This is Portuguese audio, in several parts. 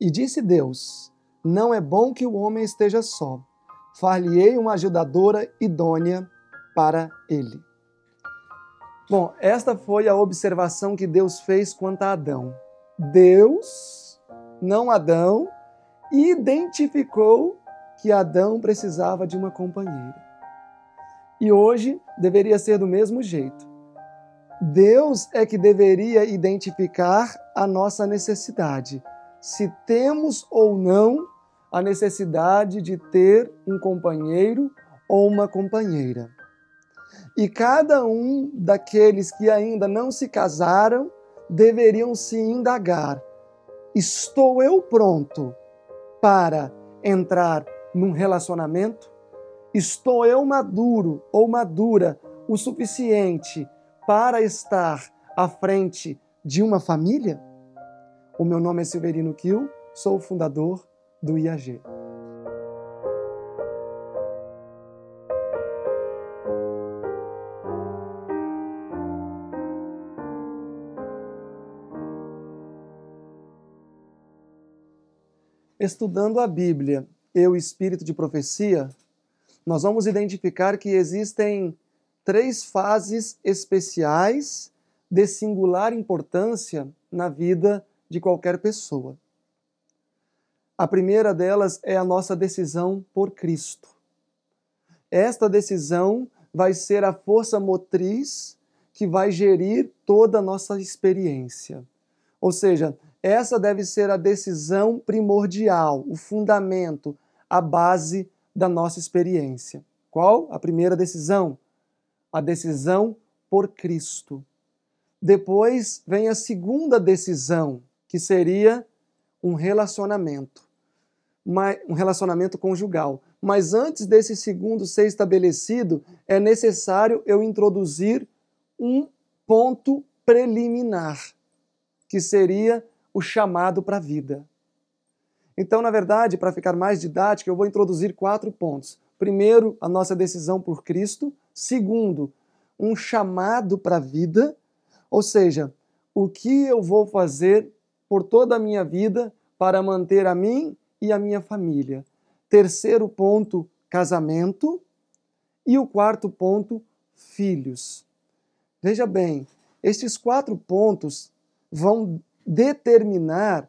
E disse Deus: Não é bom que o homem esteja só. Far-lhe-ei uma ajudadora idônea para ele. Bom, esta foi a observação que Deus fez quanto a Adão. Deus, não Adão, identificou que Adão precisava de uma companheira. E hoje deveria ser do mesmo jeito. Deus é que deveria identificar a nossa necessidade se temos ou não a necessidade de ter um companheiro ou uma companheira. E cada um daqueles que ainda não se casaram deveriam se indagar: estou eu pronto para entrar num relacionamento? Estou eu maduro ou madura o suficiente para estar à frente de uma família? O meu nome é Silverino Kiel, sou o fundador do IAG. Estudando a Bíblia eu espírito de profecia, nós vamos identificar que existem três fases especiais de singular importância na vida de qualquer pessoa. A primeira delas é a nossa decisão por Cristo. Esta decisão vai ser a força motriz que vai gerir toda a nossa experiência. Ou seja, essa deve ser a decisão primordial, o fundamento, a base da nossa experiência. Qual? A primeira decisão? A decisão por Cristo. Depois vem a segunda decisão, que seria um relacionamento, um relacionamento conjugal. Mas antes desse segundo ser estabelecido, é necessário eu introduzir um ponto preliminar, que seria o chamado para a vida. Então, na verdade, para ficar mais didático, eu vou introduzir quatro pontos. Primeiro, a nossa decisão por Cristo. Segundo, um chamado para a vida, ou seja, o que eu vou fazer por toda a minha vida para manter a mim e a minha família. Terceiro ponto, casamento. E o quarto ponto, filhos. Veja bem, estes quatro pontos vão determinar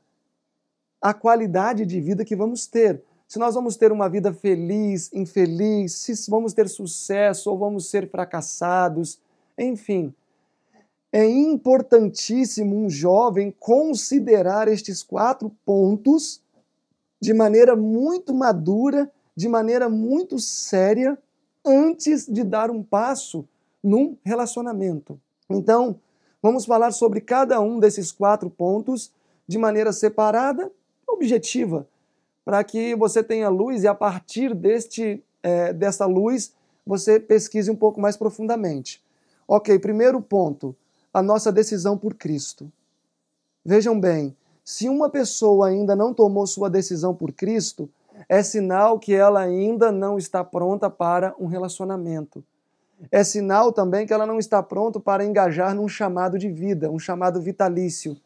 a qualidade de vida que vamos ter. Se nós vamos ter uma vida feliz, infeliz, se vamos ter sucesso ou vamos ser fracassados, enfim, é importantíssimo um jovem considerar estes quatro pontos de maneira muito madura, de maneira muito séria, antes de dar um passo num relacionamento. Então, vamos falar sobre cada um desses quatro pontos de maneira separada, objetiva, para que você tenha luz e a partir deste, é, dessa luz você pesquise um pouco mais profundamente. Ok, primeiro ponto a nossa decisão por Cristo. Vejam bem, se uma pessoa ainda não tomou sua decisão por Cristo, é sinal que ela ainda não está pronta para um relacionamento. É sinal também que ela não está pronta para engajar num chamado de vida, um chamado vitalício.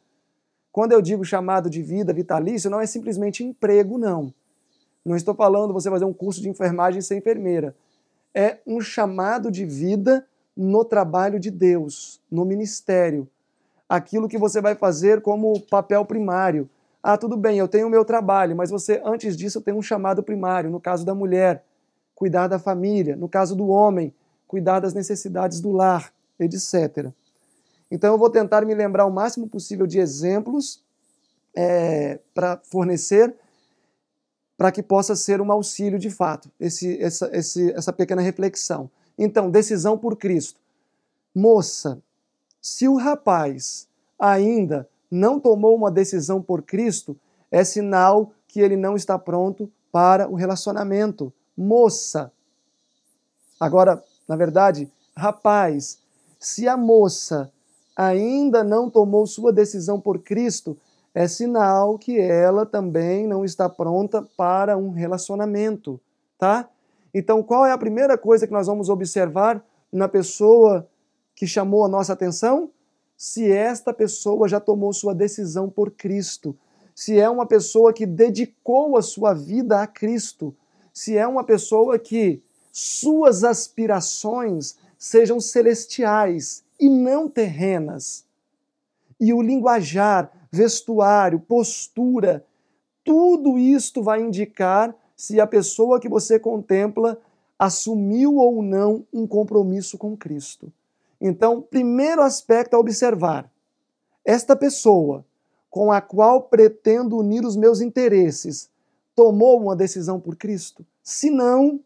Quando eu digo chamado de vida vitalício, não é simplesmente emprego, não. Não estou falando você fazer um curso de enfermagem e ser enfermeira. É um chamado de vida no trabalho de Deus, no ministério. Aquilo que você vai fazer como papel primário. Ah, tudo bem, eu tenho o meu trabalho, mas você, antes disso, tem um chamado primário. No caso da mulher, cuidar da família. No caso do homem, cuidar das necessidades do lar, etc. Então, eu vou tentar me lembrar o máximo possível de exemplos é, para fornecer, para que possa ser um auxílio de fato, esse, essa, esse, essa pequena reflexão. Então, decisão por Cristo. Moça, se o rapaz ainda não tomou uma decisão por Cristo, é sinal que ele não está pronto para o relacionamento. Moça. Agora, na verdade, rapaz, se a moça ainda não tomou sua decisão por Cristo, é sinal que ela também não está pronta para um relacionamento, tá? Então, qual é a primeira coisa que nós vamos observar na pessoa que chamou a nossa atenção? Se esta pessoa já tomou sua decisão por Cristo, se é uma pessoa que dedicou a sua vida a Cristo, se é uma pessoa que suas aspirações sejam celestiais e não terrenas. E o linguajar, vestuário, postura, tudo isto vai indicar se a pessoa que você contempla assumiu ou não um compromisso com Cristo. Então, primeiro aspecto a observar: esta pessoa com a qual pretendo unir os meus interesses tomou uma decisão por Cristo? Se não,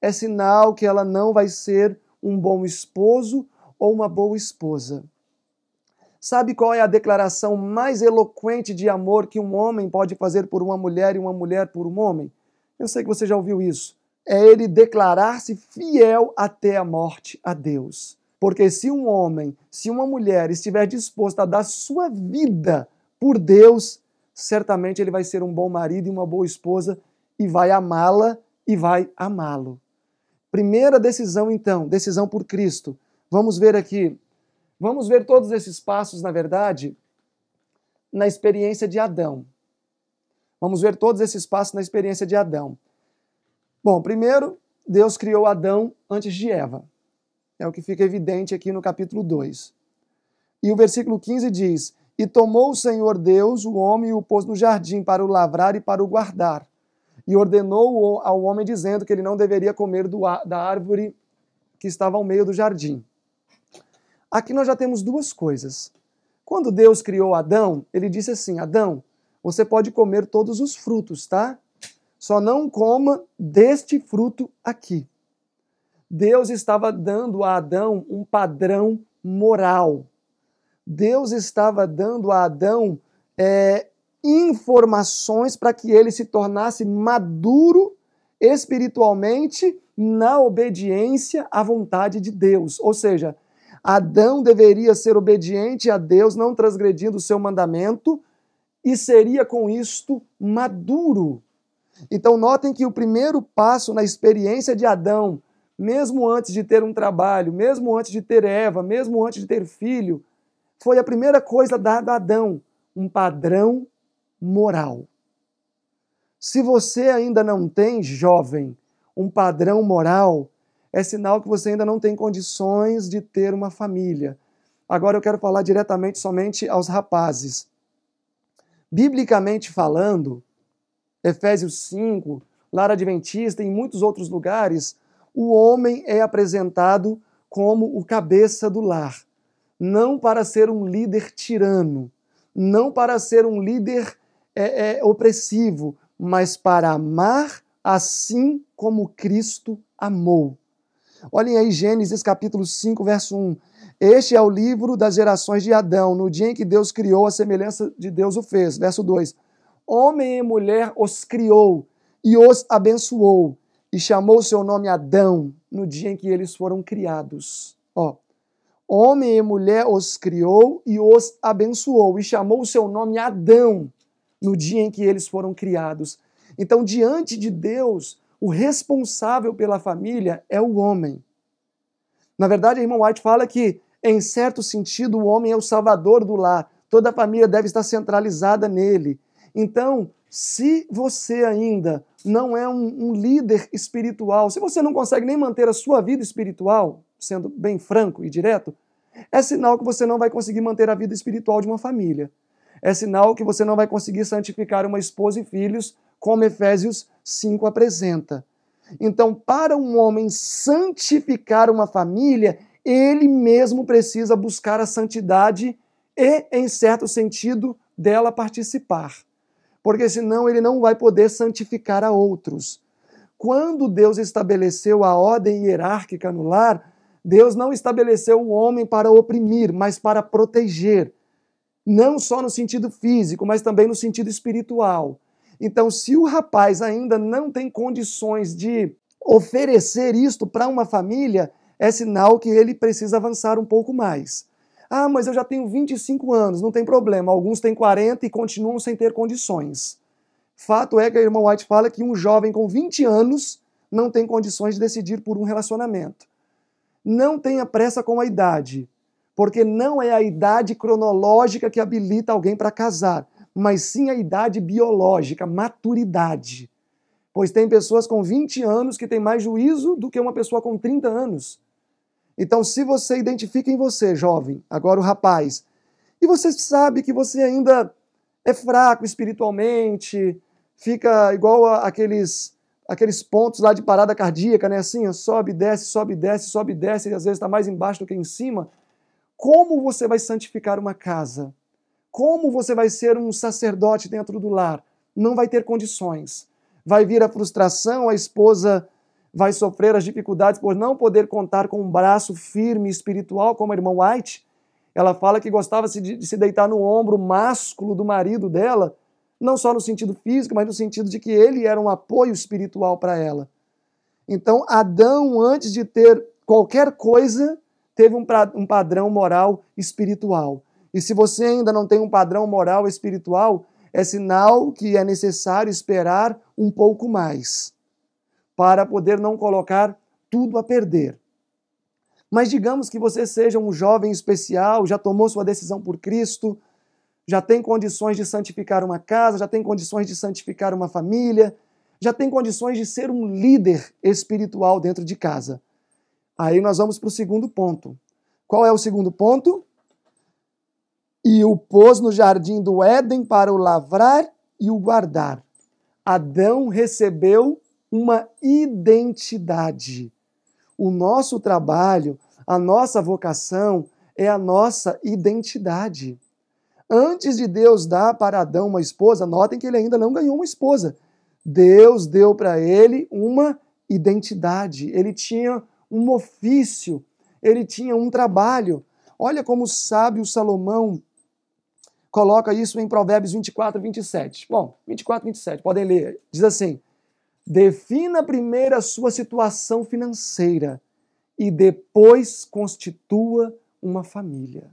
é sinal que ela não vai ser um bom esposo ou uma boa esposa. Sabe qual é a declaração mais eloquente de amor que um homem pode fazer por uma mulher e uma mulher por um homem? Eu sei que você já ouviu isso. É ele declarar-se fiel até a morte a Deus. Porque se um homem, se uma mulher estiver disposta a dar sua vida por Deus, certamente ele vai ser um bom marido e uma boa esposa e vai amá-la e vai amá-lo. Primeira decisão, então, decisão por Cristo. Vamos ver aqui. Vamos ver todos esses passos, na verdade, na experiência de Adão. Vamos ver todos esses passos na experiência de Adão. Bom, primeiro, Deus criou Adão antes de Eva. É o que fica evidente aqui no capítulo 2. E o versículo 15 diz: E tomou o Senhor Deus o homem e o pôs no jardim para o lavrar e para o guardar. E ordenou ao homem, dizendo que ele não deveria comer da árvore que estava ao meio do jardim. Aqui nós já temos duas coisas. Quando Deus criou Adão, ele disse assim: Adão, você pode comer todos os frutos, tá? Só não coma deste fruto aqui. Deus estava dando a Adão um padrão moral. Deus estava dando a Adão é, informações para que ele se tornasse maduro espiritualmente na obediência à vontade de Deus. Ou seja, Adão deveria ser obediente a Deus, não transgredindo o seu mandamento, e seria com isto maduro. Então, notem que o primeiro passo na experiência de Adão, mesmo antes de ter um trabalho, mesmo antes de ter Eva, mesmo antes de ter filho, foi a primeira coisa dada a Adão: um padrão moral. Se você ainda não tem, jovem, um padrão moral, é sinal que você ainda não tem condições de ter uma família. Agora eu quero falar diretamente somente aos rapazes. Biblicamente falando, Efésios 5, Lara Adventista e em muitos outros lugares, o homem é apresentado como o cabeça do lar, não para ser um líder tirano, não para ser um líder é, é, opressivo, mas para amar assim como Cristo amou. Olhem aí Gênesis capítulo 5, verso 1. Este é o livro das gerações de Adão, no dia em que Deus criou, a semelhança de Deus o fez. Verso 2: Homem e mulher os criou e os abençoou, e chamou seu nome Adão, no dia em que eles foram criados. Ó, homem e mulher os criou e os abençoou, e chamou seu nome Adão, no dia em que eles foram criados. Então, diante de Deus, o responsável pela família é o homem. Na verdade, a irmã White fala que em certo sentido, o homem é o salvador do lar. Toda a família deve estar centralizada nele. Então, se você ainda não é um, um, líder espiritual, se você não consegue nem manter a sua vida espiritual, sendo bem franco e direto, é sinal que você não vai conseguir manter a vida espiritual de uma família. É sinal que você não vai conseguir santificar uma esposa e filhos, como Efésios 5 apresenta. Então, para um homem santificar uma família, ele mesmo precisa buscar a santidade e, em certo sentido, dela participar. Porque senão ele não vai poder santificar a outros. Quando Deus estabeleceu a ordem hierárquica no lar, Deus não estabeleceu o homem para oprimir, mas para proteger. Não só no sentido físico, mas também no sentido espiritual. Então, se o rapaz ainda não tem condições de oferecer isto para uma família, é sinal que ele precisa avançar um pouco mais. Ah, mas eu já tenho 25 anos, não tem problema. Alguns têm 40 e continuam sem ter condições. Fato é que a irmã White fala que um jovem com 20 anos não tem condições de decidir por um relacionamento. Não tenha pressa com a idade, porque não é a idade cronológica que habilita alguém para casar, mas sim a idade biológica, maturidade. Pois tem pessoas com 20 anos que têm mais juízo do que uma pessoa com 30 anos. Então, se você identifica em você, jovem, agora o rapaz, e você sabe que você ainda é fraco espiritualmente, fica igual aqueles aqueles pontos lá de parada cardíaca, né? Assim, ó, sobe, desce, sobe, desce, sobe, desce, e às vezes está mais embaixo do que em cima. Como você vai santificar uma casa? Como você vai ser um sacerdote dentro do lar? Não vai ter condições. Vai vir a frustração, a esposa vai sofrer as dificuldades por não poder contar com um braço firme espiritual, como a irmã White. Ela fala que gostava de se deitar no ombro másculo do marido dela, não só no sentido físico, mas no sentido de que ele era um apoio espiritual para ela. Então, Adão, antes de ter qualquer coisa, teve um, um padrão moral espiritual. E se você ainda não tem um padrão moral espiritual, é sinal que é necessário esperar um pouco mais para poder não colocar tudo a perder. Mas digamos que você seja um jovem especial, já tomou sua decisão por Cristo, já tem condições de santificar uma casa, já tem condições de santificar uma família, já tem condições de ser um líder espiritual dentro de casa. Aí nós vamos para o segundo ponto. Qual é o segundo ponto? E o pôs no jardim do Éden para o lavrar e o guardar. Adão recebeu uma identidade. O nosso trabalho, a nossa vocação é a nossa identidade. Antes de Deus dar para Adão uma esposa, notem que ele ainda não ganhou uma esposa. Deus deu para ele uma identidade. Ele tinha um ofício, ele tinha um trabalho. Olha como o sábio Salomão coloca isso em Provérbios 24, 27. Bom, 24, 27, podem ler. Diz assim: Defina primeiro a sua situação financeira e depois constitua uma família.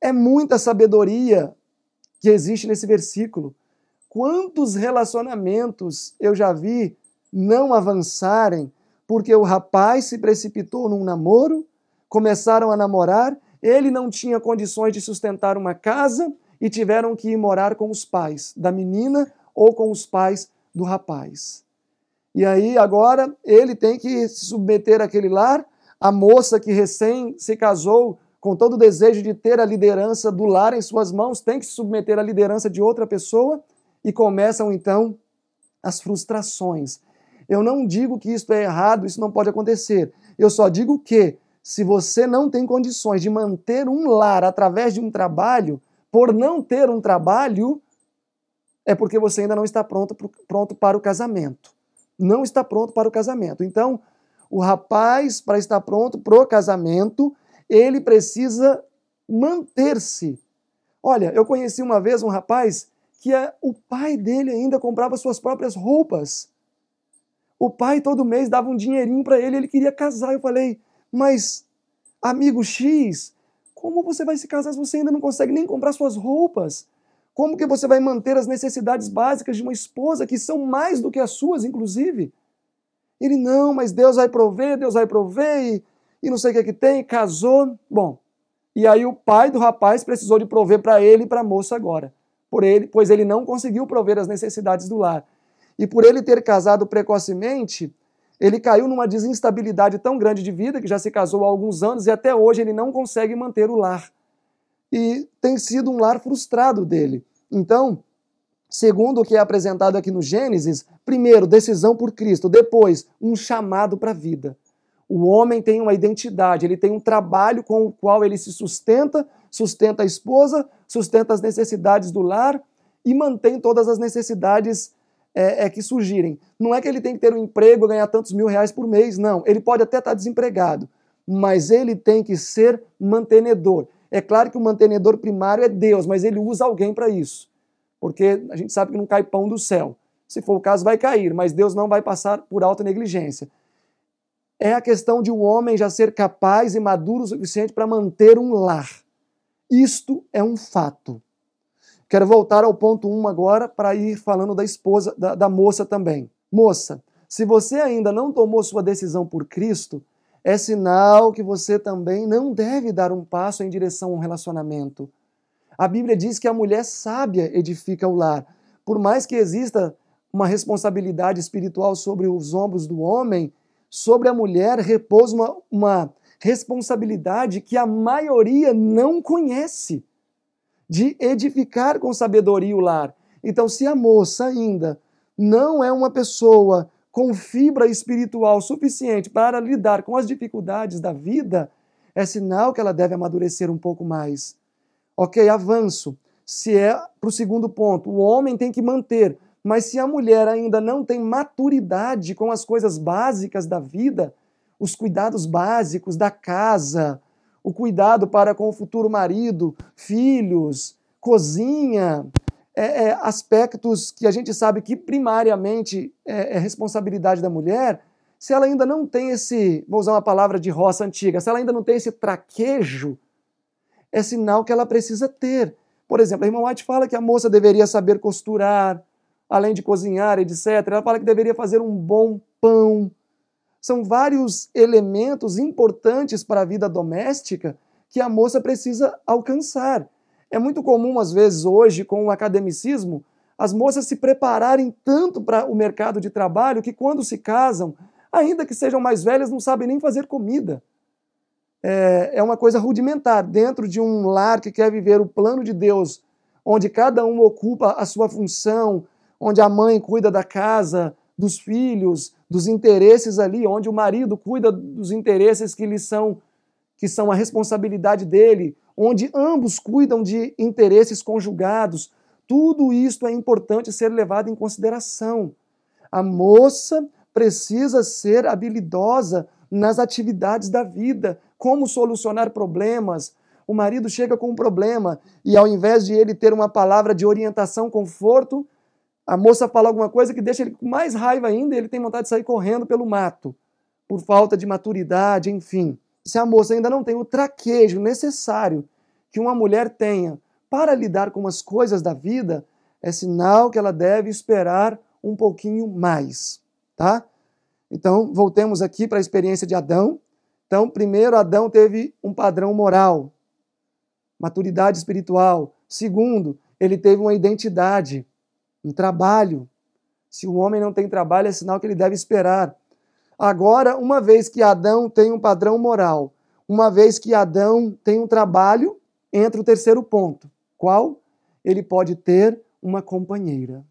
É muita sabedoria que existe nesse versículo. Quantos relacionamentos eu já vi não avançarem porque o rapaz se precipitou num namoro, começaram a namorar, ele não tinha condições de sustentar uma casa e tiveram que ir morar com os pais da menina ou com os pais do rapaz. E aí agora ele tem que se submeter àquele lar, a moça que recém se casou com todo o desejo de ter a liderança do lar em suas mãos, tem que se submeter à liderança de outra pessoa e começam então as frustrações. Eu não digo que isto é errado, isso não pode acontecer. Eu só digo que se você não tem condições de manter um lar através de um trabalho, por não ter um trabalho, é porque você ainda não está pronto, pronto para o casamento. Não está pronto para o casamento. Então, o rapaz, para estar pronto para o casamento, ele precisa manter-se. Olha, eu conheci uma vez um rapaz que é, o pai dele ainda comprava suas próprias roupas. O pai todo mês dava um dinheirinho para ele, ele queria casar. Eu falei, mas amigo X, como você vai se casar se você ainda não consegue nem comprar suas roupas? Como que você vai manter as necessidades básicas de uma esposa, que são mais do que as suas, inclusive? Ele, não, mas Deus vai prover, Deus vai prover, e, e não sei o que é que tem, casou. Bom, e aí o pai do rapaz precisou de prover para ele e para a moça agora, por ele, pois ele não conseguiu prover as necessidades do lar. E por ele ter casado precocemente, ele caiu numa desinstabilidade tão grande de vida que já se casou há alguns anos e até hoje ele não consegue manter o lar. E tem sido um lar frustrado dele. Então, segundo o que é apresentado aqui no Gênesis, primeiro, decisão por Cristo, depois, um chamado para a vida. O homem tem uma identidade, ele tem um trabalho com o qual ele se sustenta, sustenta a esposa, sustenta as necessidades do lar e mantém todas as necessidades é, é, que surgirem. Não é que ele tem que ter um emprego, ganhar tantos mil reais por mês, não. Ele pode até estar tá desempregado, mas ele tem que ser mantenedor. É claro que o mantenedor primário é Deus, mas ele usa alguém para isso. Porque a gente sabe que não cai pão do céu. Se for o caso, vai cair, mas Deus não vai passar por alta negligência. É a questão de um homem já ser capaz e maduro o suficiente para manter um lar. Isto é um fato. Quero voltar ao ponto 1 um agora para ir falando da esposa, da, da moça também. Moça, se você ainda não tomou sua decisão por Cristo, é sinal que você também não deve dar um passo em direção a um relacionamento. A Bíblia diz que a mulher sábia edifica o lar. Por mais que exista uma responsabilidade espiritual sobre os ombros do homem, sobre a mulher repousa uma, uma responsabilidade que a maioria não conhece de edificar com sabedoria o lar. Então, se a moça ainda não é uma pessoa com fibra espiritual suficiente para lidar com as dificuldades da vida, é sinal que ela deve amadurecer um pouco mais. Ok, avanço. Se é para o segundo ponto, o homem tem que manter, mas se a mulher ainda não tem maturidade com as coisas básicas da vida, os cuidados básicos da casa, o cuidado para com o futuro marido, filhos, cozinha, é, é, aspectos que a gente sabe que primariamente é, é responsabilidade da mulher, se ela ainda não tem esse, vou usar uma palavra de roça antiga, se ela ainda não tem esse traquejo, é sinal que ela precisa ter. Por exemplo, a irmã White fala que a moça deveria saber costurar, além de cozinhar, etc. Ela fala que deveria fazer um bom pão. São vários elementos importantes para a vida doméstica que a moça precisa alcançar. É muito comum, às vezes, hoje, com o academicismo, as moças se prepararem tanto para o mercado de trabalho que, quando se casam, ainda que sejam mais velhas, não sabem nem fazer comida. É, é uma coisa rudimentar. Dentro de um lar que quer viver o plano de Deus, onde cada um ocupa a sua função, onde a mãe cuida da casa, dos filhos, dos interesses ali, onde o marido cuida dos interesses que lhe são que são a responsabilidade dele, onde ambos cuidam de interesses conjugados. Tudo isto é importante ser levado em consideração. A moça precisa ser habilidosa nas atividades da vida, como solucionar problemas. O marido chega com um problema e, ao invés de ele ter uma palavra de orientação, conforto, a moça fala alguma coisa que deixa ele com mais raiva ainda e ele tem vontade de sair correndo pelo mato, por falta de maturidade, enfim se a moça ainda não tem o traquejo necessário que uma mulher tenha para lidar com as coisas da vida, é sinal que ela deve esperar um pouquinho mais, tá? Então, voltemos aqui para a experiência de Adão. Então, primeiro, Adão teve um padrão moral, maturidade espiritual. Segundo, ele teve uma identidade, um trabalho. Se o homem não tem trabalho, é sinal que ele deve esperar. Agora, uma vez que Adão tem um padrão moral, uma vez que Adão tem um trabalho, entra o terceiro ponto. Qual? Ele pode ter uma companheira.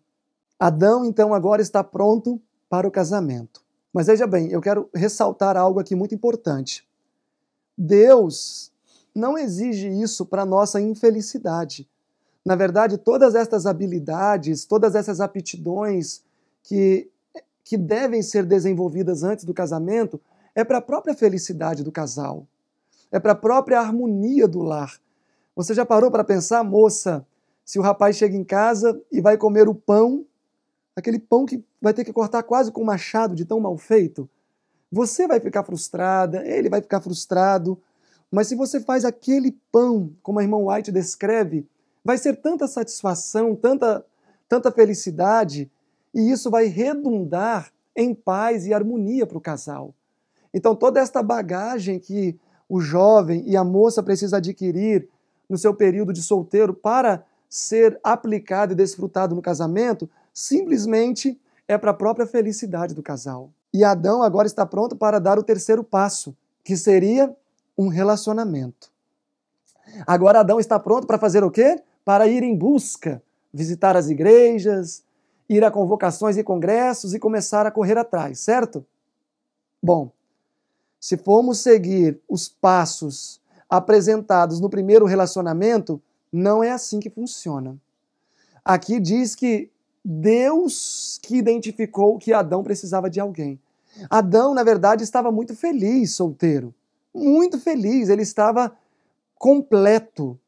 Adão, então, agora está pronto para o casamento. Mas veja bem, eu quero ressaltar algo aqui muito importante. Deus não exige isso para nossa infelicidade. Na verdade, todas estas habilidades, todas essas aptidões que que devem ser desenvolvidas antes do casamento é para a própria felicidade do casal, é para a própria harmonia do lar. Você já parou para pensar, moça, se o rapaz chega em casa e vai comer o pão, aquele pão que vai ter que cortar quase com um machado de tão mal feito? Você vai ficar frustrada, ele vai ficar frustrado. Mas se você faz aquele pão, como a irmã White descreve, vai ser tanta satisfação, tanta, tanta felicidade, e isso vai redundar em paz e harmonia para o casal. Então, toda esta bagagem que o jovem e a moça precisa adquirir no seu período de solteiro para ser aplicado e desfrutado no casamento, simplesmente é para a própria felicidade do casal. E Adão agora está pronto para dar o terceiro passo, que seria um relacionamento. Agora Adão está pronto para fazer o quê? Para ir em busca, visitar as igrejas, ir a convocações e congressos e começar a correr atrás, certo? Bom, se formos seguir os passos apresentados no primeiro relacionamento, não é assim que funciona. Aqui diz que Deus que identificou que Adão precisava de alguém. Adão, na verdade, estava muito feliz solteiro. Muito feliz, ele estava completo.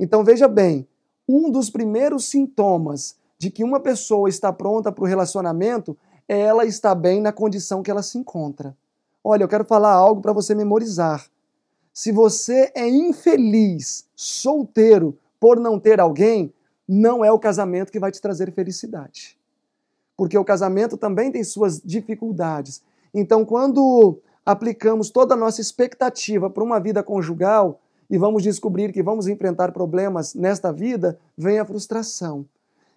Então veja bem, um dos primeiros sintomas de que uma pessoa está pronta para o relacionamento, ela está bem na condição que ela se encontra. Olha, eu quero falar algo para você memorizar. Se você é infeliz, solteiro, por não ter alguém, não é o casamento que vai te trazer felicidade. Porque o casamento também tem suas dificuldades. Então, quando aplicamos toda a nossa expectativa para uma vida conjugal e vamos descobrir que vamos enfrentar problemas nesta vida, vem a frustração.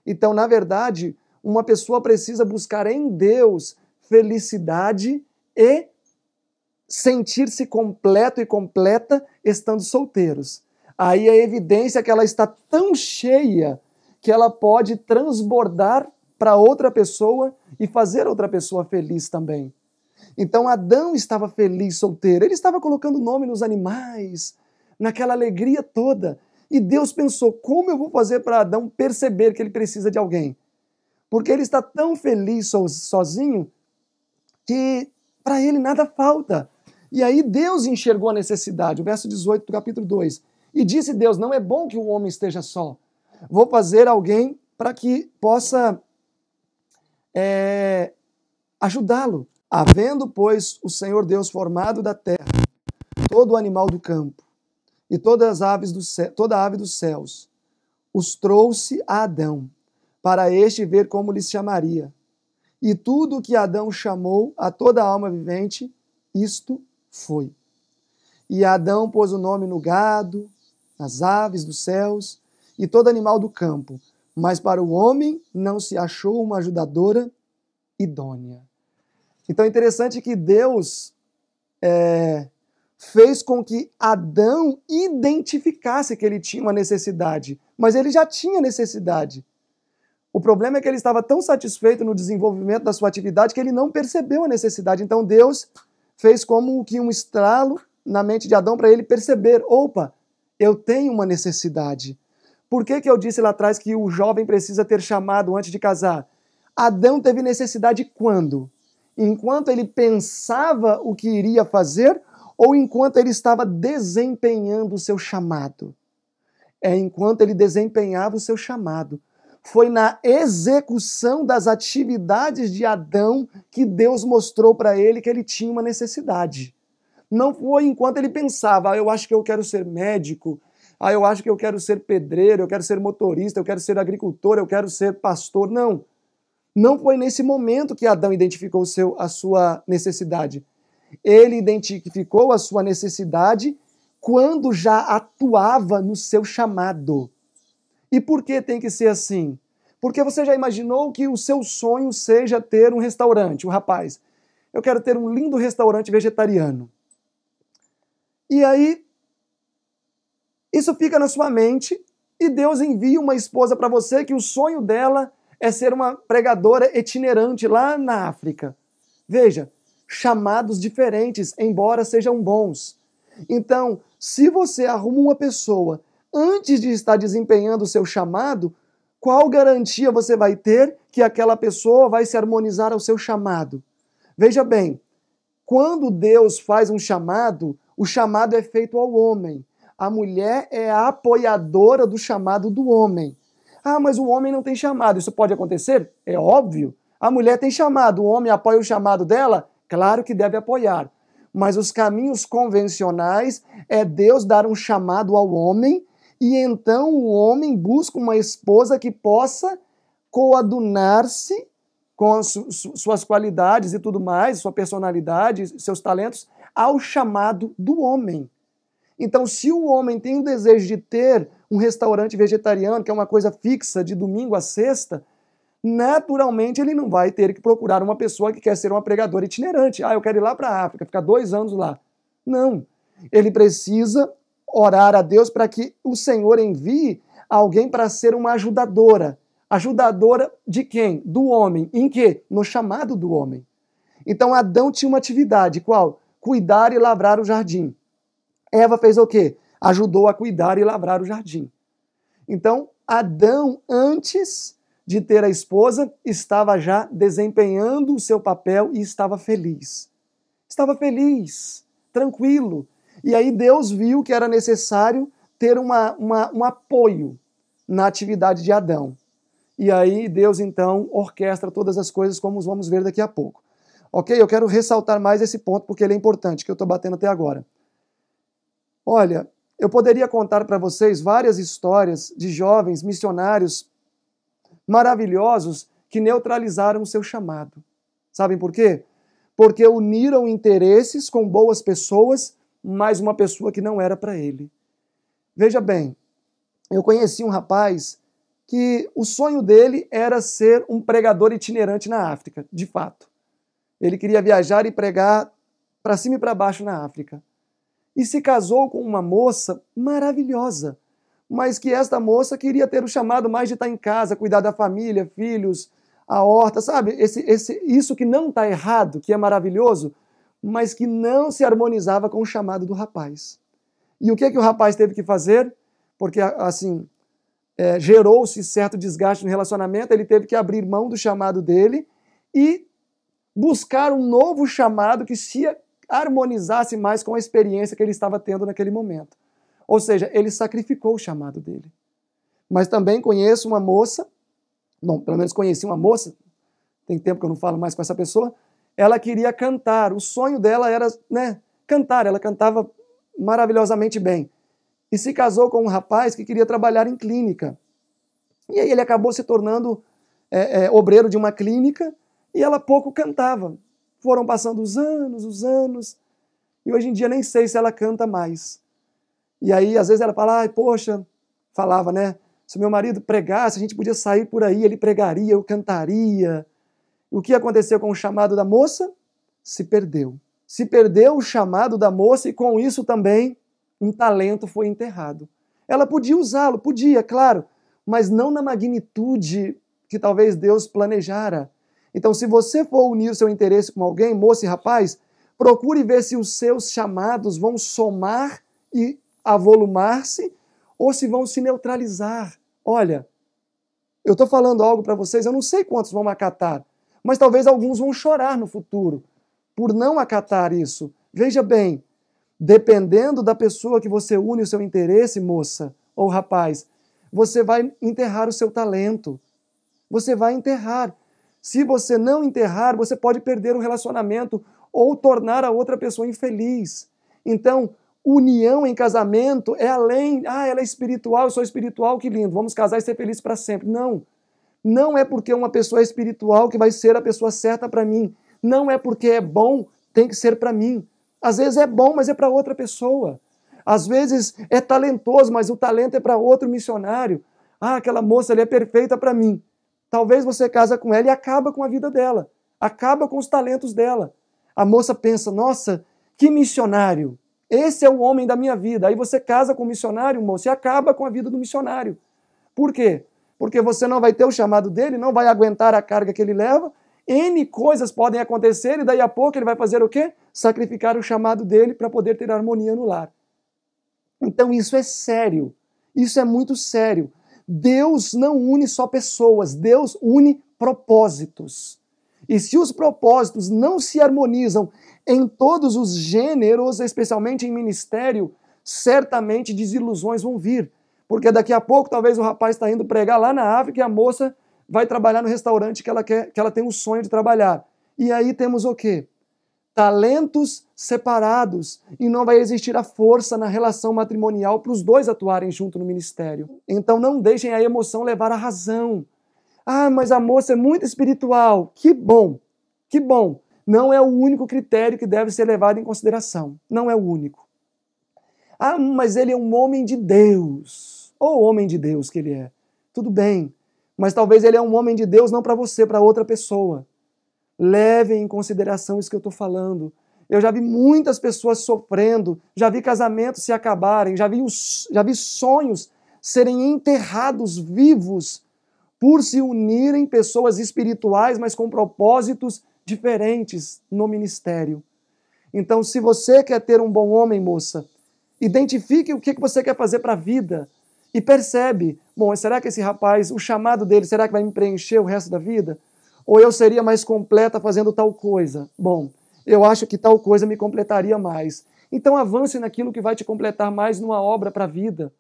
Então, na verdade, uma pessoa precisa buscar em Deus felicidade e sentir-se completo e completa estando solteiros. Aí a é evidência que ela está tão cheia que ela pode transbordar para outra pessoa e fazer outra pessoa feliz também. Então Adão estava feliz solteiro, ele estava colocando nome nos animais, naquela alegria toda. E Deus pensou: como eu vou fazer para Adão perceber que ele precisa de alguém? Porque ele está tão feliz sozinho que para ele nada falta. E aí Deus enxergou a necessidade. O verso 18 do capítulo 2. E disse Deus: Não é bom que o homem esteja só. Vou fazer alguém para que possa é, ajudá-lo. Havendo, pois, o Senhor Deus formado da terra, todo animal do campo e todas as aves do toda ave dos céus, os trouxe a Adão, para este ver como lhes chamaria. E tudo o que Adão chamou a toda alma vivente, isto foi. E Adão pôs o nome no gado, nas aves dos céus e todo animal do campo, mas para o homem não se achou uma ajudadora idônea. Então é interessante que Deus é, fez com que Adão identificasse que ele tinha uma necessidade, mas ele já tinha necessidade. O problema é que ele estava tão satisfeito no desenvolvimento da sua atividade que ele não percebeu a necessidade. Então Deus fez como que um estralo na mente de Adão para ele perceber: opa, eu tenho uma necessidade. Por que, que eu disse lá atrás que o jovem precisa ter chamado antes de casar? Adão teve necessidade quando? Enquanto ele pensava o que iria fazer ou enquanto ele estava desempenhando o seu chamado. É enquanto ele desempenhava o seu chamado. Foi na execução das atividades de Adão que Deus mostrou para ele que ele tinha uma necessidade. Não foi enquanto ele pensava, ah, eu acho que eu quero ser médico, ah, eu acho que eu quero ser pedreiro, eu quero ser motorista, eu quero ser agricultor, eu quero ser pastor. Não. Não foi nesse momento que Adão identificou seu, a sua necessidade. Ele identificou a sua necessidade quando já atuava no seu chamado. E por que tem que ser assim? Porque você já imaginou que o seu sonho seja ter um restaurante, o um rapaz. Eu quero ter um lindo restaurante vegetariano. E aí, isso fica na sua mente e Deus envia uma esposa para você que o sonho dela é ser uma pregadora itinerante lá na África. Veja, chamados diferentes, embora sejam bons. Então, se você arruma uma pessoa antes de estar desempenhando o seu chamado, qual garantia você vai ter que aquela pessoa vai se harmonizar ao seu chamado? Veja bem, quando Deus faz um chamado, o chamado é feito ao homem. A mulher é a apoiadora do chamado do homem. Ah, mas o homem não tem chamado. Isso pode acontecer? É óbvio. A mulher tem chamado, o homem apoia o chamado dela? Claro que deve apoiar, mas os caminhos convencionais é Deus dar um chamado ao homem e então o homem busca uma esposa que possa coadunar-se com as suas qualidades e tudo mais, sua personalidade, seus talentos, ao chamado do homem. Então, se o homem tem o desejo de ter um restaurante vegetariano, que é uma coisa fixa de domingo a sexta, naturalmente ele não vai ter que procurar uma pessoa que quer ser uma pregadora itinerante. Ah, eu quero ir lá para a África, ficar dois anos lá. Não. Ele precisa orar a Deus para que o Senhor envie alguém para ser uma ajudadora. Ajudadora de quem? Do homem. Em quê? No chamado do homem. Então Adão tinha uma atividade, qual? Cuidar e lavrar o jardim. Eva fez o quê? Ajudou a cuidar e lavrar o jardim. Então, Adão, antes de ter a esposa, estava já desempenhando o seu papel e estava feliz. Estava feliz, tranquilo. E aí Deus viu que era necessário ter uma, uma, um apoio na atividade de Adão. E aí Deus então orquestra todas as coisas, como vamos ver daqui a pouco. Ok? Eu quero ressaltar mais esse ponto porque ele é importante, que eu estou batendo até agora. Olha, eu poderia contar para vocês várias histórias de jovens missionários maravilhosos que neutralizaram o seu chamado. Sabem por quê? Porque uniram interesses com boas pessoas, mas uma pessoa que não era para ele. Veja bem, eu conheci um rapaz que o sonho dele era ser um pregador itinerante na África, de fato. Ele queria viajar e pregar para cima e para baixo na África. E se casou com uma moça maravilhosa, mas que esta moça queria ter o chamado mais de estar em casa, cuidar da família, filhos, a horta, sabe? Esse, esse, isso que não está errado, que é maravilhoso, mas que não se harmonizava com o chamado do rapaz. E o que é que o rapaz teve que fazer? Porque, assim, é, gerou-se certo desgaste no relacionamento, ele teve que abrir mão do chamado dele e buscar um novo chamado que se harmonizasse mais com a experiência que ele estava tendo naquele momento. Ou seja, ele sacrificou o chamado dele. Mas também conheço uma moça, não, pelo menos conheci uma moça, tem tempo que eu não falo mais com essa pessoa, ela queria cantar, o sonho dela era, né, cantar, ela cantava maravilhosamente bem. E se casou com um rapaz que queria trabalhar em clínica. E aí ele acabou se tornando é, é, obreiro de uma clínica e ela pouco cantava. Foram passando os anos, os anos, e hoje em dia nem sei se ela canta mais. E aí, às vezes, ela fala, poxa, falava, né? Se meu marido pregasse, a gente podia sair por aí, ele pregaria, eu cantaria. o que aconteceu com o chamado da moça? Se perdeu. Se perdeu o chamado da moça e com isso também um talento foi enterrado. Ela podia usá-lo, podia, claro, mas não na magnitude que talvez Deus planejara. Então, se você for unir seu interesse com alguém, moça e rapaz, procure ver se os seus chamados vão somar e avolumar-se ou se vão se neutralizar. Olha, eu estou falando algo para vocês, eu não sei quantos vão acatar, mas talvez alguns vão chorar no futuro por não acatar isso. Veja bem, dependendo da pessoa que você une o seu interesse, moça ou rapaz, você vai enterrar o seu talento. Você vai enterrar. Se você não enterrar, você pode perder o relacionamento ou tornar a outra pessoa infeliz. Então, união em casamento é além, ah, ela é espiritual, eu sou espiritual, que lindo, vamos casar e ser felizes para sempre. Não. Não é porque uma pessoa é espiritual que vai ser a pessoa certa para mim. Não é porque é bom, tem que ser para mim. Às vezes é bom, mas é para outra pessoa. Às vezes é talentoso, mas o talento é para outro missionário. Ah, aquela moça ali é perfeita para mim. Talvez você casa com ela e acaba com a vida dela, acaba com os talentos dela. A moça pensa: nossa, que missionário, esse é o homem da minha vida. Aí você casa com o missionário, moço, e acaba com a vida do missionário. Por quê? Porque você não vai ter o chamado dele, não vai aguentar a carga que ele leva. N coisas podem acontecer e daí a pouco ele vai fazer o quê? Sacrificar o chamado dele para poder ter harmonia no lar. Então isso é sério. Isso é muito sério. Deus não une só pessoas, Deus une propósitos. E se os propósitos não se harmonizam em todos os gêneros, especialmente em ministério, certamente desilusões vão vir. Porque daqui a pouco talvez o rapaz está indo pregar lá na África e a moça vai trabalhar no restaurante que ela, quer, que ela tem o sonho de trabalhar. E aí temos o quê? Talentos separados. E não vai existir a força na relação matrimonial para os dois atuarem junto no ministério. Então não deixem a emoção levar a razão. Ah, mas a moça é muito espiritual. Que bom, que bom não é o único critério que deve ser levado em consideração. Não é o único. Ah, hum, mas ele é um homem de Deus. Ou homem de Deus que ele é. Tudo bem. Mas talvez ele é um homem de Deus não para você, para outra pessoa. Leve em consideração isso que eu estou falando. Eu já vi muitas pessoas sofrendo, já vi casamentos se acabarem, já vi, os, já vi sonhos serem enterrados vivos por se unirem pessoas espirituais, mas com propósitos diferentes no ministério. Então, se você quer ter um bom homem, moça, identifique o que você quer fazer para a vida e percebe: bom, será que esse rapaz, o chamado dele, será que vai me preencher o resto da vida? Ou eu seria mais completa fazendo tal coisa? Bom, eu acho que tal coisa me completaria mais. Então avance naquilo que vai te completar mais numa obra para a vida,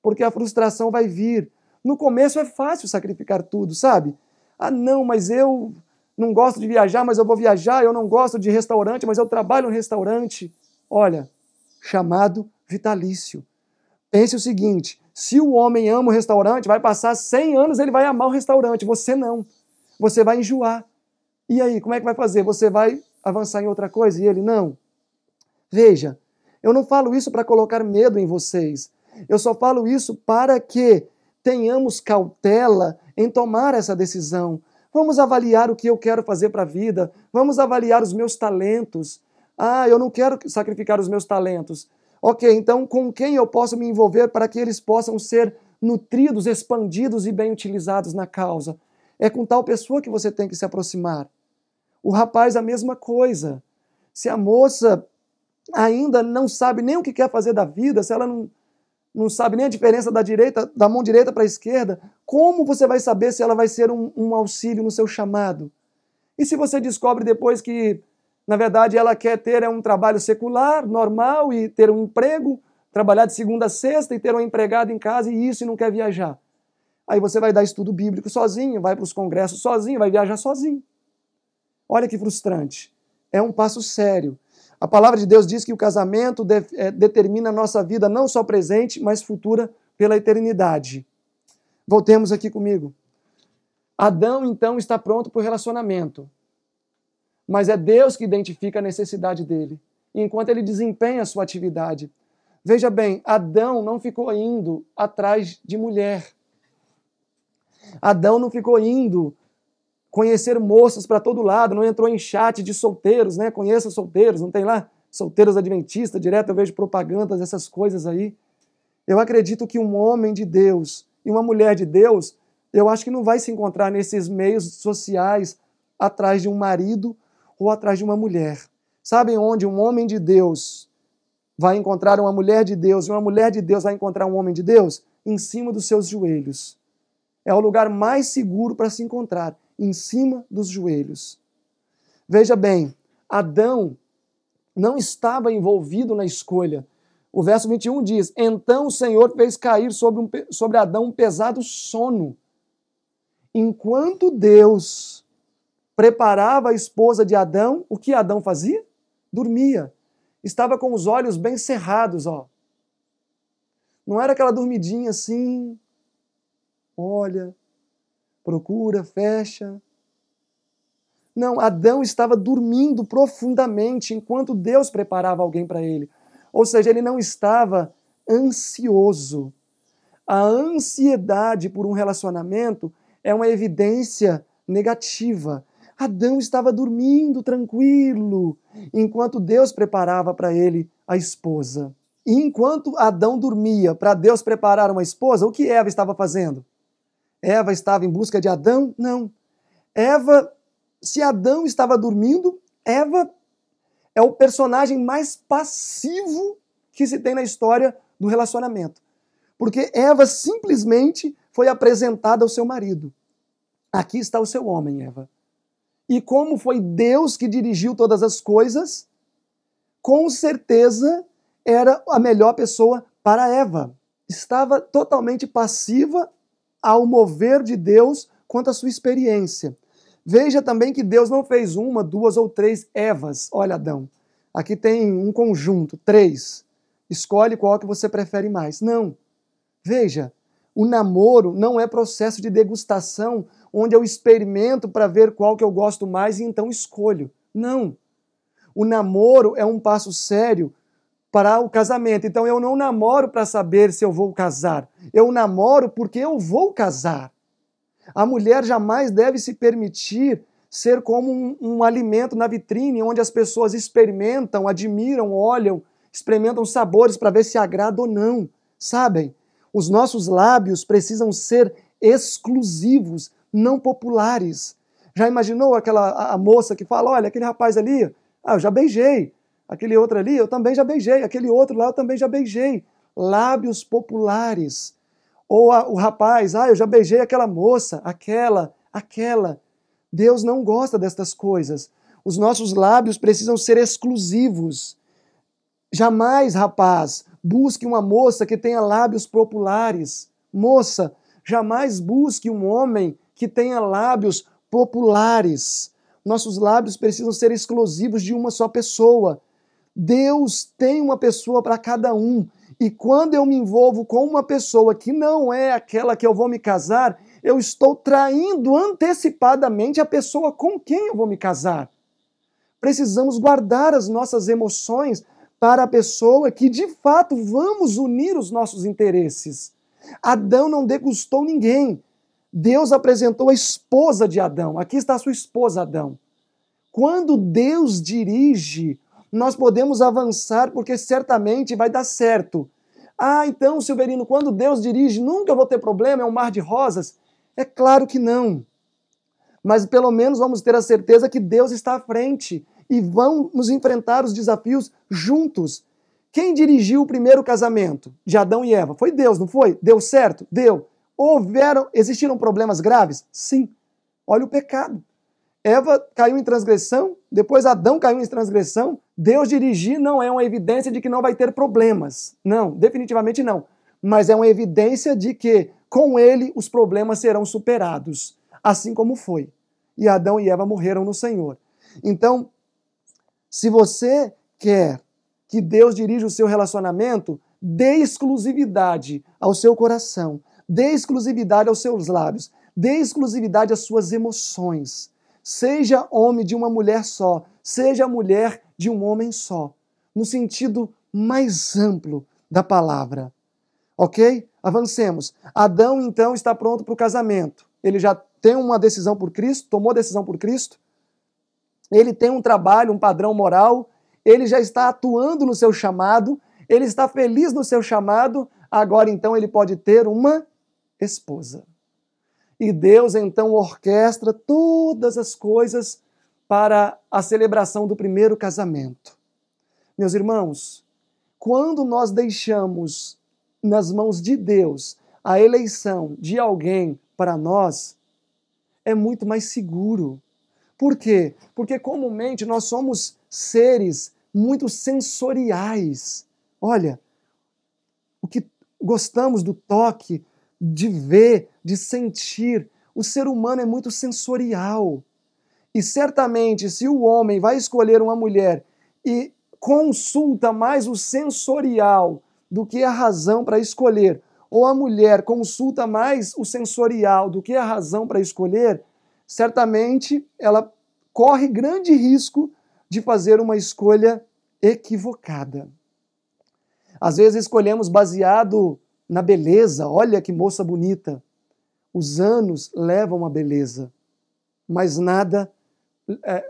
porque a frustração vai vir. No começo é fácil sacrificar tudo, sabe? Ah, não, mas eu não gosto de viajar, mas eu vou viajar, eu não gosto de restaurante, mas eu trabalho no restaurante. Olha, chamado vitalício. Pense o seguinte: se o homem ama o restaurante, vai passar 100 anos, ele vai amar o restaurante, você não. Você vai enjoar. E aí, como é que vai fazer? Você vai avançar em outra coisa? E ele, não. Veja, eu não falo isso para colocar medo em vocês. Eu só falo isso para que tenhamos cautela em tomar essa decisão, Vamos avaliar o que eu quero fazer para a vida. Vamos avaliar os meus talentos. Ah, eu não quero sacrificar os meus talentos. Ok, então com quem eu posso me envolver para que eles possam ser nutridos, expandidos e bem utilizados na causa? É com tal pessoa que você tem que se aproximar. O rapaz, a mesma coisa. Se a moça ainda não sabe nem o que quer fazer da vida, se ela não, não sabe nem a diferença da direita da mão direita para a esquerda, como você vai saber se ela vai ser um, um auxílio no seu chamado? E se você descobre depois que, na verdade, ela quer ter é um trabalho secular, normal, e ter um emprego, trabalhar de segunda a sexta e ter um empregado em casa e isso e não quer viajar? Aí você vai dar estudo bíblico sozinho, vai para os congressos sozinho, vai viajar sozinho. Olha que frustrante. É um passo sério. A palavra de Deus diz que o casamento de, é, determina a nossa vida não só presente, mas futura pela eternidade. Voltemos aqui comigo. Adão então está pronto para o relacionamento. Mas é Deus que identifica a necessidade dele, enquanto ele desempenha a sua atividade. Veja bem, Adão não ficou indo atrás de mulher. Adão não ficou indo conhecer moças para todo lado, não entrou em chat de solteiros, né? Conheça solteiros, não tem lá solteiros adventistas, direto eu vejo propagandas, essas coisas aí. Eu acredito que um homem de Deus e uma mulher de Deus, eu acho que não vai se encontrar nesses meios sociais atrás de um marido ou atrás de uma mulher. Sabem onde um homem de Deus vai encontrar uma mulher de Deus e uma mulher de Deus vai encontrar um homem de Deus? Em cima dos seus joelhos. É o lugar mais seguro para se encontrar, em cima dos joelhos. Veja bem, Adão não estava envolvido na escolha, o verso 21 diz: Então o Senhor fez cair sobre, um, sobre Adão um pesado sono. Enquanto Deus preparava a esposa de Adão, o que Adão fazia? Dormia. Estava com os olhos bem cerrados, ó. Não era aquela dormidinha assim, olha, procura, fecha. Não, Adão estava dormindo profundamente enquanto Deus preparava alguém para ele. Ou seja, ele não estava ansioso. A ansiedade por um relacionamento é uma evidência negativa. Adão estava dormindo tranquilo, enquanto Deus preparava para ele a esposa. E enquanto Adão dormia para Deus preparar uma esposa, o que Eva estava fazendo? Eva estava em busca de Adão? Não. Eva, se Adão estava dormindo, Eva é o personagem mais passivo que se tem na história do relacionamento. Porque Eva simplesmente foi apresentada ao seu marido. Aqui está o seu homem, Eva. E como foi Deus que dirigiu todas as coisas, com certeza era a melhor pessoa para Eva. Estava totalmente passiva ao mover de Deus quanto à sua experiência. Veja também que Deus não fez uma, duas ou três Evas. Olha, Adão, aqui tem um conjunto, três. Escolhe qual que você prefere mais. Não. Veja, o namoro não é processo de degustação onde eu experimento para ver qual que eu gosto mais e então escolho. Não. O namoro é um passo sério para o casamento. Então eu não namoro para saber se eu vou casar. Eu namoro porque eu vou casar. A mulher jamais deve se permitir ser como um, um, alimento na vitrine, onde as pessoas experimentam, admiram, olham, experimentam sabores para ver se agrada ou não. Sabem? Os nossos lábios precisam ser exclusivos, não populares. Já imaginou aquela a, a moça que fala: olha, aquele rapaz ali, ah, eu já beijei. Aquele outro ali, eu também já beijei. Aquele outro lá, eu também já beijei. Lábios populares ou a, o rapaz, ah, eu já beijei aquela moça, aquela, aquela. Deus não gosta destas coisas. Os nossos lábios precisam ser exclusivos. Jamais, rapaz, busque uma moça que tenha lábios populares. Moça, jamais busque um homem que tenha lábios populares. Nossos lábios precisam ser exclusivos de uma só pessoa. Deus tem uma pessoa para cada um. E quando eu me envolvo com uma pessoa que não é aquela que eu vou me casar, eu estou traindo antecipadamente a pessoa com quem eu vou me casar. Precisamos guardar as nossas emoções para a pessoa que de fato vamos unir os nossos interesses. Adão não degustou ninguém. Deus apresentou a esposa de Adão. Aqui está a sua esposa, Adão. Quando Deus dirige nós podemos avançar porque certamente vai dar certo. Ah, então, Silverino, quando Deus dirige, nunca vou ter problema, é um mar de rosas? É claro que não. Mas pelo menos vamos ter a certeza que Deus está à frente e vamos enfrentar os desafios juntos. Quem dirigiu o primeiro casamento de Adão e Eva? Foi Deus, não foi? Deu certo? Deu. Houveram, existiram problemas graves? Sim. Olha o pecado. Eva caiu em transgressão, depois Adão caiu em transgressão, Deus dirigir não é uma evidência de que não vai ter problemas. Não, definitivamente não. Mas é uma evidência de que com ele os problemas serão superados, assim como foi. E Adão e Eva morreram no Senhor. Então, se você quer que Deus dirija o seu relacionamento, dê exclusividade ao seu coração, dê exclusividade aos seus lábios, dê exclusividade às suas emoções. Seja homem de uma mulher só, seja a mulher de um homem só, no sentido mais amplo da palavra. Ok? Avancemos. Adão então está pronto para o casamento. Ele já tem uma decisão por Cristo, tomou decisão por Cristo. Ele tem um trabalho, um padrão moral. Ele já está atuando no seu chamado. Ele está feliz no seu chamado. Agora então ele pode ter uma esposa. E Deus então orquestra todas as coisas para a celebração do primeiro casamento. Meus irmãos, quando nós deixamos nas mãos de Deus a eleição de alguém para nós, é muito mais seguro. Por quê? Porque comumente nós somos seres muito sensoriais. Olha, o que gostamos do toque, de ver, de sentir. O ser humano é muito sensorial. E certamente, se o homem vai escolher uma mulher e consulta mais o sensorial do que a razão para escolher, ou a mulher consulta mais o sensorial do que a razão para escolher, certamente ela corre grande risco de fazer uma escolha equivocada. Às vezes escolhemos baseado na beleza, olha que moça bonita. Os anos levam a beleza, mas nada é,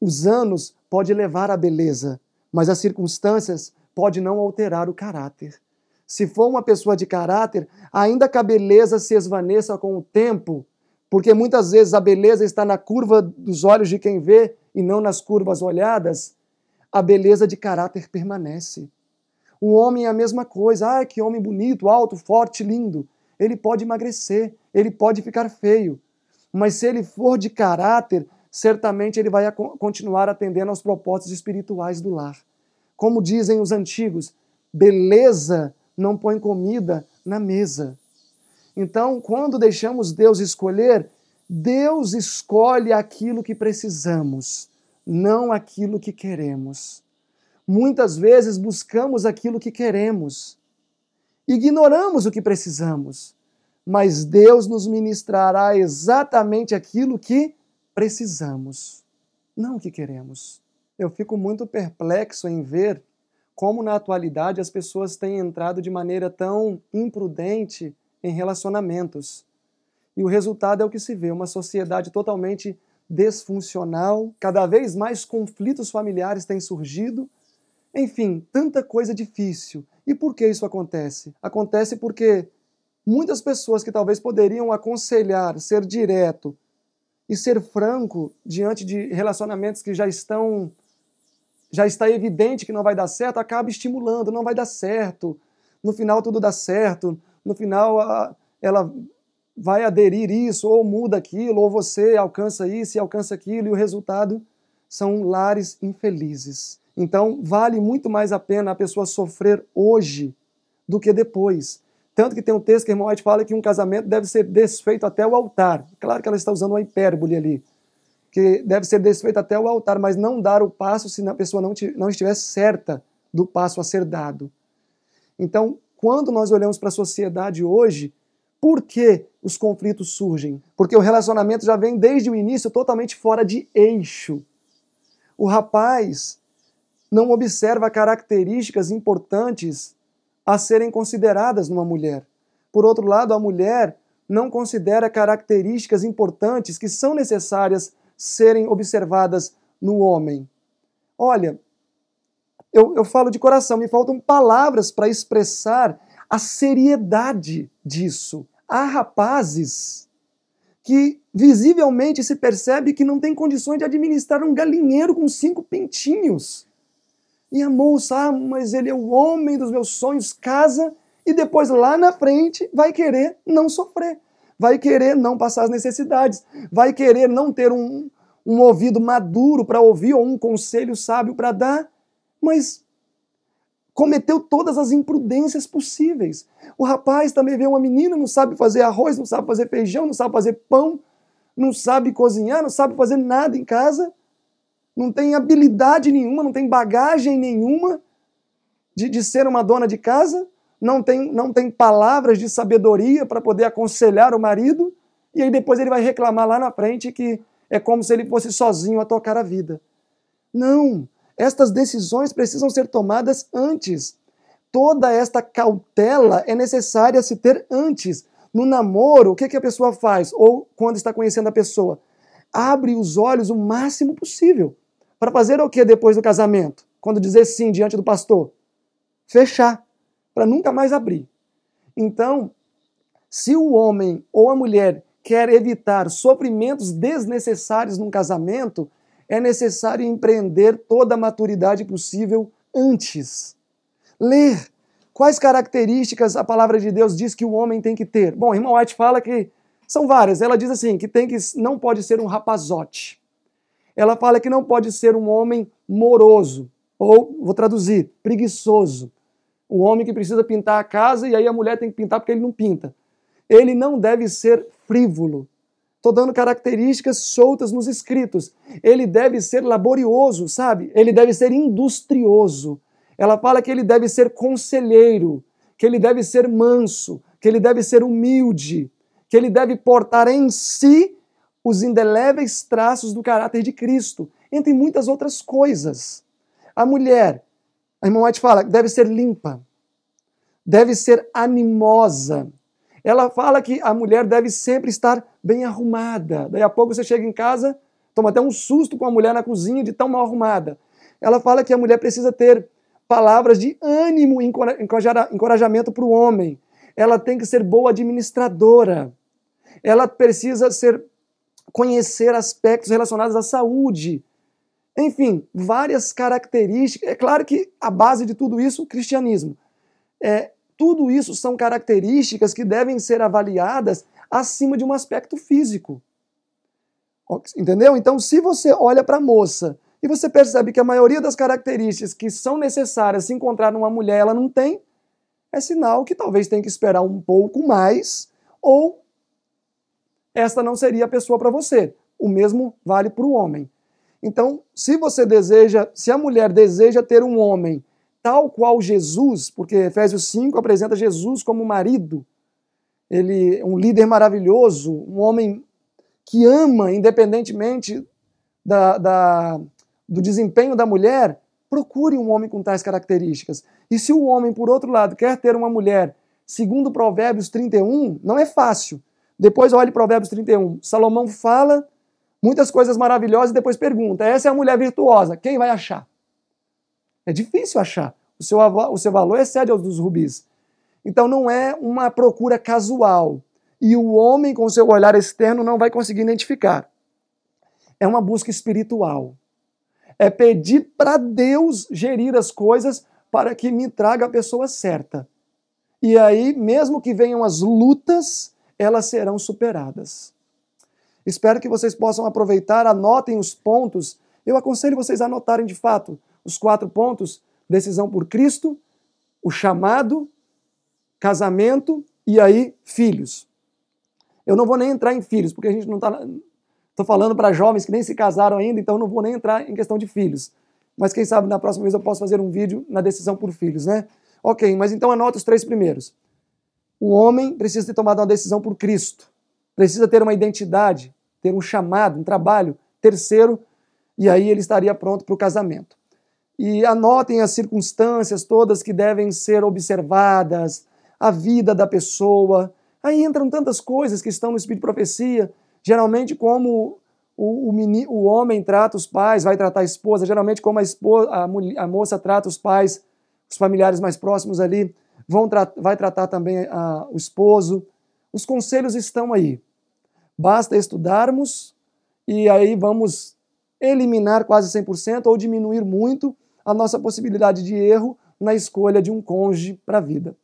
os anos pode levar à beleza, mas as circunstâncias pode não alterar o caráter. Se for uma pessoa de caráter, ainda que a beleza se esvaneça com o tempo, porque muitas vezes a beleza está na curva dos olhos de quem vê e não nas curvas olhadas, a beleza de caráter permanece. O homem é a mesma coisa. Ah, que homem bonito, alto, forte, lindo. Ele pode emagrecer, ele pode ficar feio. Mas se ele for de caráter, certamente ele vai continuar atendendo aos propósitos espirituais do lar. Como dizem os antigos, beleza não põe comida na mesa. Então, quando deixamos Deus escolher, Deus escolhe aquilo que precisamos, não aquilo que queremos. Muitas vezes buscamos aquilo que queremos, ignoramos o que precisamos, mas Deus nos ministrará exatamente aquilo que precisamos, não o que queremos. Eu fico muito perplexo em ver como na atualidade as pessoas têm entrado de maneira tão imprudente em relacionamentos. E o resultado é o que se vê: uma sociedade totalmente desfuncional, cada vez mais conflitos familiares têm surgido. Enfim, tanta coisa difícil. E por que isso acontece? Acontece porque muitas pessoas que talvez poderiam aconselhar, ser direto, e ser franco diante de relacionamentos que já estão já está evidente que não vai dar certo, acaba estimulando, não vai dar certo. No final tudo dá certo, no final ela vai aderir isso ou muda aquilo, ou você alcança isso e alcança aquilo e o resultado são lares infelizes. Então, vale muito mais a pena a pessoa sofrer hoje do que depois. Tanto que tem um texto que irmão White fala que um casamento deve ser desfeito até o altar. Claro que ela está usando uma hipérbole ali, que deve ser desfeito até o altar, mas não dar o passo se a pessoa não, não estiver certa do passo a ser dado. Então, quando nós olhamos para a sociedade hoje, por que os conflitos surgem? Porque o relacionamento já vem desde o início totalmente fora de eixo. O rapaz não observa características importantes a serem consideradas numa mulher. Por outro lado, a mulher não considera características importantes que são necessárias serem observadas no homem. Olha, eu, eu falo de coração, me faltam palavras para expressar a seriedade disso. Há rapazes que visivelmente se percebe que não tem condições de administrar um galinheiro com cinco pintinhos moça, ah, mas ele é o homem dos meus sonhos, casa, e depois lá na frente vai querer não sofrer, vai querer não passar as necessidades, vai querer não ter um, um ouvido maduro para ouvir ou um conselho sábio para dar, mas cometeu todas as imprudências possíveis. O rapaz também vê uma menina, não sabe fazer arroz, não sabe fazer feijão, não sabe fazer pão, não sabe cozinhar, não sabe fazer nada em casa, não tem habilidade nenhuma, não tem bagagem nenhuma de, de ser uma dona de casa, não tem, não tem palavras de sabedoria para poder aconselhar o marido, e aí depois ele vai reclamar lá na frente que é como se ele fosse sozinho a tocar a vida. Não, estas decisões precisam ser tomadas antes. Toda esta cautela é necessária se ter antes. No namoro, o que, que a pessoa faz? Ou quando está conhecendo a pessoa? Abre os olhos o máximo possível. Para fazer o que depois do casamento? Quando dizer sim diante do pastor? Fechar, para nunca mais abrir. Então, se o homem ou a mulher quer evitar sofrimentos desnecessários num casamento, é necessário empreender toda a maturidade possível antes. Ler quais características a palavra de Deus diz que o homem tem que ter. Bom, a irmã White fala que são várias. Ela diz assim que tem que não pode ser um rapazote ela fala que não pode ser um homem moroso, ou, vou traduzir, preguiçoso. Um homem que precisa pintar a casa e aí a mulher tem que pintar porque ele não pinta. Ele não deve ser frívolo. Estou dando características soltas nos escritos. Ele deve ser laborioso, sabe? Ele deve ser industrioso. Ela fala que ele deve ser conselheiro, que ele deve ser manso, que ele deve ser humilde, que ele deve portar em si os indeléveis traços do caráter de Cristo, entre muitas outras coisas. A mulher, a irmã White fala, deve ser limpa, deve ser animosa. Ela fala que a mulher deve sempre estar bem arrumada. Daí a pouco você chega em casa, toma até um susto com a mulher na cozinha de tão mal arrumada. Ela fala que a mulher precisa ter palavras de ânimo e encorajamento para o homem. Ela tem que ser boa administradora. Ela precisa ser conhecer aspectos relacionados à saúde. Enfim, várias características. É claro que a base de tudo isso, o cristianismo. É, tudo isso são características que devem ser avaliadas acima de um aspecto físico. Entendeu? Então, se você olha para a moça e você percebe que a maioria das características que são necessárias se encontrar numa mulher ela não tem, é sinal que talvez tenha que esperar um pouco mais ou esta não seria a pessoa para você. O mesmo vale para o homem. Então, se você deseja, se a mulher deseja ter um homem tal qual Jesus, porque Efésios 5 apresenta Jesus como marido, ele um líder maravilhoso, um homem que ama independentemente da, da, do desempenho da mulher, procure um homem com tais características. E se o homem, por outro lado, quer ter uma mulher, segundo Provérbios 31, não é fácil. Depois olhe Provérbios 31. Salomão fala muitas coisas maravilhosas e depois pergunta: essa é a mulher virtuosa, quem vai achar? É difícil achar. O seu, o seu valor excede aos dos rubis. Então não é uma procura casual. E o homem, com seu olhar externo, não vai conseguir identificar. É uma busca espiritual. É pedir para Deus gerir as coisas para que me traga a pessoa certa. E aí, mesmo que venham as lutas, elas serão superadas. Espero que vocês possam aproveitar, anotem os pontos. Eu aconselho vocês a anotarem de fato os quatro pontos: decisão por Cristo, o chamado, casamento e aí filhos. Eu não vou nem entrar em filhos, porque a gente não está. Estou falando para jovens que nem se casaram ainda, então não vou nem entrar em questão de filhos. Mas quem sabe na próxima vez eu posso fazer um vídeo na decisão por filhos, né? Ok, mas então anota os três primeiros. O homem precisa ter tomado uma decisão por Cristo, precisa ter uma identidade, ter um chamado, um trabalho, terceiro, e aí ele estaria pronto para o casamento. E anotem as circunstâncias todas que devem ser observadas, a vida da pessoa. Aí entram tantas coisas que estão no Espírito de Profecia, geralmente como o, o, meni, o, homem trata os pais, vai tratar a esposa, geralmente como a, esposa, a, a moça trata os pais, os familiares mais próximos ali vão tra vai tratar também a, ah, o esposo. Os conselhos estão aí. Basta estudarmos e aí vamos eliminar quase 100% ou diminuir muito a nossa possibilidade de erro na escolha de um cônjuge para a vida.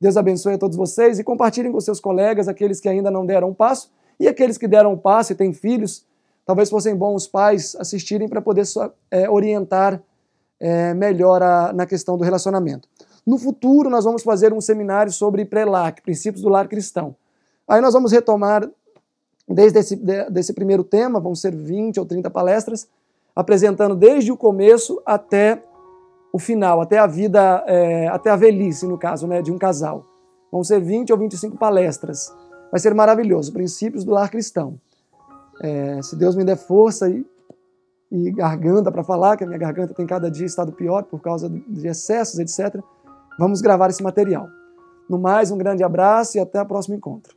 Deus abençoe a todos vocês e compartilhem com seus colegas, aqueles que ainda não deram um passo e aqueles que deram um passo e têm filhos. Talvez fossem bons pais assistirem para poder é, orientar é, melhor a, na questão do relacionamento. No futuro, nós vamos fazer um seminário sobre pré-LAC, princípios do lar cristão. Aí nós vamos retomar desde esse desse primeiro tema, vão ser 20 ou 30 palestras, apresentando desde o começo até o final, até a vida, é, até a velhice, no caso, né, de um casal. Vão ser 20 ou 25 palestras. Vai ser maravilhoso. Princípios do lar cristão. É, se Deus me der força e, e garganta para falar, que a minha garganta tem cada dia estado pior por causa de excessos, etc. Vamos gravar esse material. No mais, um grande abraço e até o próximo encontro.